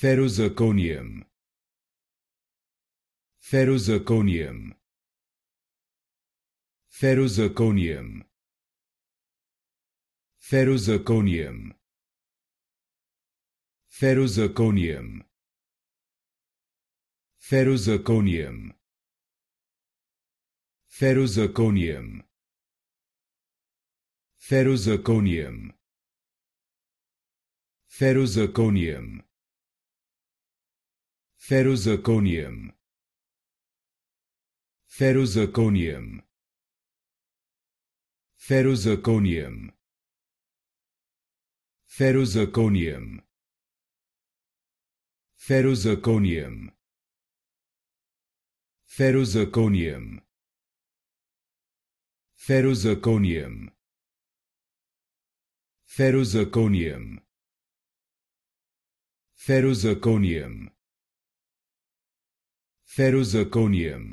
Ferrozirconium Ferrozirconium Ferrozirconium Ferrozirconium Ferrozirconium Ferrozirconium Ferrozirconium Ferrozirconium Ferrozirconium Ferrozirconium Ferrozirconium Ferrozirconium Ferrozirconium Ferrozirconium Ferrozirconium Ferrozirconium Ferrozirconium Ferrozirconium ferrozirconium